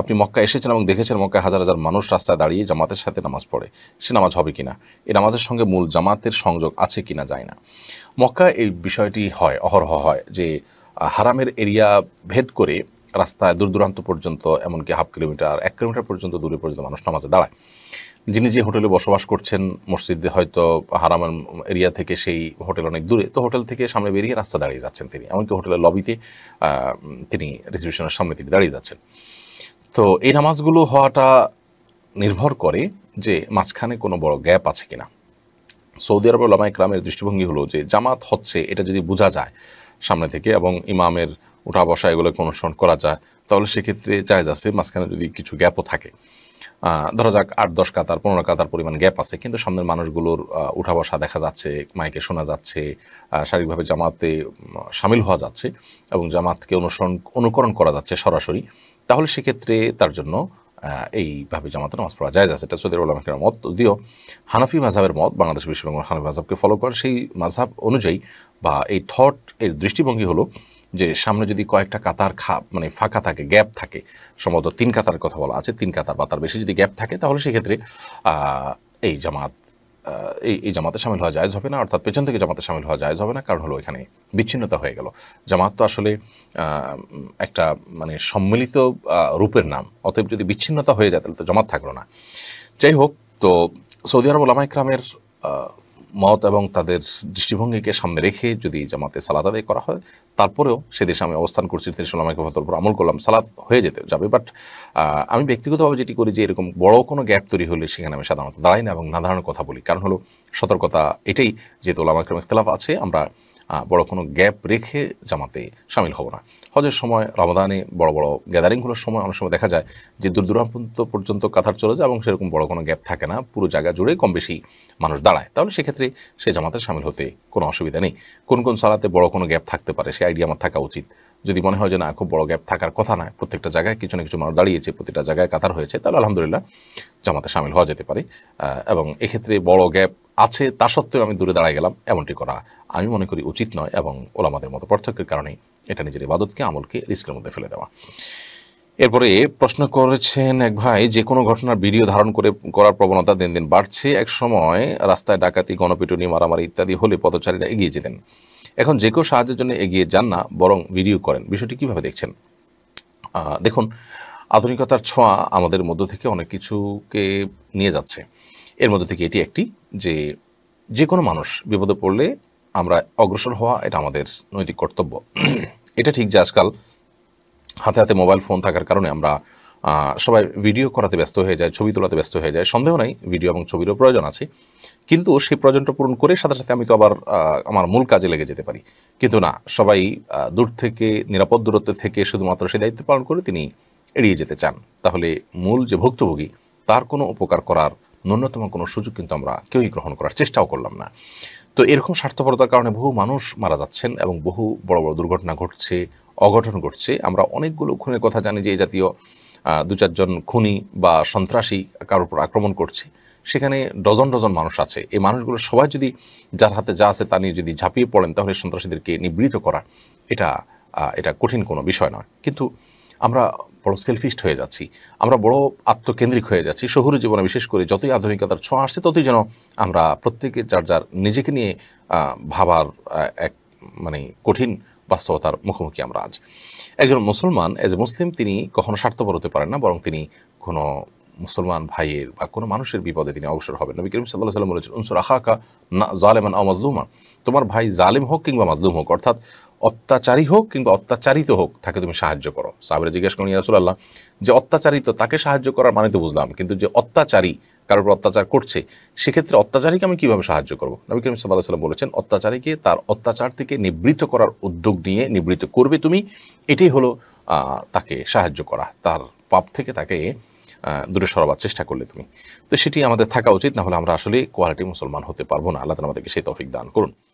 আপনি মক্কা এসেছেন এবং দেখেছেন মক্কায় হাজার হাজার মানুষ রাস্তায় দাঁড়িয়ে জামাতের সাথে নামাজ পড়ে সে নামাজ হবে কিনা এই নামাজের সঙ্গে মূল জামাতের সংযোগ আছে কিনা যায় না মক্কা এই বিষয়টি হয় অহরহ হয় যে হারামের এরিয়া ভেদ করে রাস্তায় দূর দূরান্ত পর্যন্ত এমনকি হাফ কিলোমিটার এক কিলোমিটার পর্যন্ত দূরে পর্যন্ত মানুষ নামাজে দাঁড়ায় যিনি যে হোটেলে বসবাস করছেন মসজিদে হয়তো হারামের এরিয়া থেকে সেই হোটেল অনেক দূরে তো হোটেল থেকে সামনে বেরিয়ে রাস্তা দাঁড়িয়ে যাচ্ছেন তিনি এমনকি হোটেলের লবিতে তিনি রিসিপশনের সামনে তিনি দাঁড়িয়ে যাচ্ছেন তো এই নামাজগুলো হওয়াটা নির্ভর করে যে মাঝখানে কোনো বড় গ্যাপ আছে কিনা সৌদি আরবের লামা ইকরামের দৃষ্টিভঙ্গি হলো যে জামাত হচ্ছে এটা যদি বোঝা যায় সামনে থেকে এবং ইমামের উঠা বসা এগুলোকে অনুসরণ করা যায় তাহলে সেক্ষেত্রে জায়জ আছে মাঝখানে যদি কিছু গ্যাপও থাকে ধরা যাক আট দশ কাতার পনেরো কাতার পরিমাণ গ্যাপ আছে কিন্তু সামনের মানুষগুলোর উঠা বসা দেখা যাচ্ছে মাইকে শোনা যাচ্ছে শারীরিকভাবে জামাতে সামিল হওয়া যাচ্ছে এবং জামাতকে অনুসরণ অনুকরণ করা যাচ্ছে সরাসরি তাহলে সেক্ষেত্রে তার জন্য এইভাবে জামাতে নামাজ পড়া যায় যা সেটা সৌদি আলামের মত দিও হানাফি মাঝাবের মত বাংলাদেশ বিশ্ববঙ্গ হানাফি মাঝাবকে ফলো করে সেই মাঝাব অনুযায়ী বা এই থট এর দৃষ্টিভঙ্গি হলো যে সামনে যদি কয়েকটা কাতার খাপ মানে ফাঁকা থাকে গ্যাপ থাকে সম্ভবত তিন কাতার কথা বলা আছে তিন কাতার বা তার বেশি যদি গ্যাপ থাকে তাহলে সেক্ষেত্রে এই জামাত এই এই জামাতে সামিল হওয়া জায়জ হবে না অর্থাৎ পেছন থেকে জামাতে সামিল হওয়া জায়জ হবে না কারণ হলো এখানে বিচ্ছিন্নতা হয়ে গেল জামাত তো আসলে একটা মানে সম্মিলিত রূপের নাম অতএব যদি বিচ্ছিন্নতা হয়ে যায় তাহলে তো জামাত থাকলো না যাই হোক তো সৌদি আরব ওলামা ইকরামের মত এবং তাদের দৃষ্টিভঙ্গিকে সামনে রেখে যদি জামাতে সালাদ আদায় করা হয় তারপরেও সে দেশে আমি অবস্থান করছি তিনি সোলামাকে ভাতর উপর আমল করলাম সালাদ হয়ে যেতে যাবে বাট আমি ব্যক্তিগতভাবে যেটি করি যে এরকম বড় কোনো গ্যাপ তৈরি হলে সেখানে আমি সাধারণত দাঁড়াই না এবং না দাঁড়ানোর কথা বলি কারণ হলো সতর্কতা এটাই যেহেতু ওলামাকে ইখতলাফ আছে আমরা বড় কোনো গ্যাপ রেখে জামাতে সামিল হব না হজের সময় রমাদানে বড় বড় গ্যাদারিংগুলোর সময় অনেক সময় দেখা যায় যে দূর দূরান্ত পর্যন্ত কাতার চলে যায় এবং সেরকম বড় কোনো গ্যাপ থাকে না পুরো জায়গা জুড়ে কম বেশি মানুষ দাঁড়ায় তাহলে সেক্ষেত্রে সে জামাতে সামিল হতে কোনো অসুবিধা নেই কোন কোন সালাতে বড় কোনো গ্যাপ থাকতে পারে সে আইডিয়া আমার থাকা উচিত যদি মনে হয় যে না খুব বড় গ্যাপ থাকার কথা নয় প্রত্যেকটা জায়গায় কিছু না কিছু মানুষ দাঁড়িয়েছে প্রতিটা জায়গায় কাতার হয়েছে তাহলে আলহামদুলিল্লাহ জামাতে সামিল হওয়া যেতে পারে এবং এক্ষেত্রে বড় গ্যাপ আছে তা সত্ত্বেও আমি দূরে দাঁড়ায় গেলাম এমনটি করা আমি মনে করি উচিত নয় এবং ওলামাদের মতো পার্থক্যের কারণে এটা নিজের ইবাদতকে আমলকে রিস্কের মধ্যে ফেলে দেওয়া এরপরে প্রশ্ন করেছেন এক ভাই যে কোনো ঘটনার ভিডিও ধারণ করে করার প্রবণতা দিন দিন বাড়ছে এক সময় রাস্তায় ডাকাতি গণপিটুনি মারামারি ইত্যাদি হলে পথচারীরা এগিয়ে যেতেন এখন যে কেউ সাহায্যের জন্য এগিয়ে যান না বরং ভিডিও করেন বিষয়টি কিভাবে দেখছেন দেখুন আধুনিকতার ছোঁয়া আমাদের মধ্য থেকে অনেক কিছুকে নিয়ে যাচ্ছে এর মধ্যে থেকে এটি একটি যে যে কোনো মানুষ বিপদে পড়লে আমরা অগ্রসর হওয়া এটা আমাদের নৈতিক কর্তব্য এটা ঠিক যে আজকাল হাতে হাতে মোবাইল ফোন থাকার কারণে আমরা সবাই ভিডিও করাতে ব্যস্ত হয়ে যায় ছবি তোলাতে ব্যস্ত হয়ে যায় সন্দেহ নাই ভিডিও এবং ছবিরও প্রয়োজন আছে কিন্তু সেই প্রয়োজনটা পূরণ করে সাথে সাথে আমি তো আবার আমার মূল কাজে লেগে যেতে পারি কিন্তু না সবাই দূর থেকে নিরাপদ দূরত্ব থেকে শুধুমাত্র সেই দায়িত্ব পালন করে তিনি এড়িয়ে যেতে চান তাহলে মূল যে ভুক্তভোগী তার কোনো উপকার করার ন্যূনতম কোনো সুযোগ কিন্তু আমরা কেউই গ্রহণ করার চেষ্টাও করলাম না তো এরকম স্বার্থপরতার কারণে বহু মানুষ মারা যাচ্ছেন এবং বহু বড় বড় দুর্ঘটনা ঘটছে অঘটন ঘটছে আমরা অনেকগুলো খুনের কথা জানি যে এই জাতীয় দু চারজন খুনি বা সন্ত্রাসী কারোর উপর আক্রমণ করছে সেখানে ডজন ডজন মানুষ আছে এই মানুষগুলো সবাই যদি যার হাতে যা আছে তা নিয়ে যদি ঝাঁপিয়ে পড়েন তাহলে সন্ত্রাসীদেরকে নিবৃত করা এটা এটা কঠিন কোনো বিষয় নয় কিন্তু আমরা বড় সেলফিস্ট হয়ে যাচ্ছি আমরা বড় আত্মকেন্দ্রিক হয়ে যাচ্ছি শহুরে জীবনে বিশেষ করে যতই আধুনিকতার ছোঁয়া আসছে ততই যেন আমরা প্রত্যেকে যার যার নিজেকে নিয়ে ভাবার এক মানে কঠিন বাস্তবতার মুখোমুখি আমরা আজ একজন মুসলমান এজ এ মুসলিম তিনি কখনো স্বার্থপর হতে পারেন না বরং তিনি কোনো মুসলমান ভাইয়ের বা কোনো মানুষের বিপদে তিনি অবসর হবেন নবী করিম সাল্লাহ সাল্লাম বলেছেন উনসুর আহাকা না জালেমান আ মাজলুমা তোমার ভাই জালেম হোক কিংবা মাজলুম হোক অর্থাৎ অত্যাচারী হোক কিংবা অত্যাচারিত হোক তাকে তুমি সাহায্য করো সাবরে জিজ্ঞেস করেন ইয়াসুল্লাহ যে অত্যাচারিত তাকে সাহায্য করার মানে তো বুঝলাম কিন্তু যে অত্যাচারী কারোর উপর অত্যাচার করছে সেক্ষেত্রে অত্যাচারীকে আমি কীভাবে সাহায্য করব নবী করিম সাল্লাহ সাল্লাম বলেছেন অত্যাচারীকে তার অত্যাচার থেকে নিবৃত্ত করার উদ্যোগ নিয়ে নিবৃত করবে তুমি এটাই হলো তাকে সাহায্য করা তার পাপ থেকে তাকে দূরে সরাবার চেষ্টা করলে তুমি তো সেটি আমাদের থাকা উচিত না হলে আমরা আসলে কোয়ালিটি মুসলমান হতে পারবো না আল্লাহ আমাদেরকে সেই তফিক দান করুন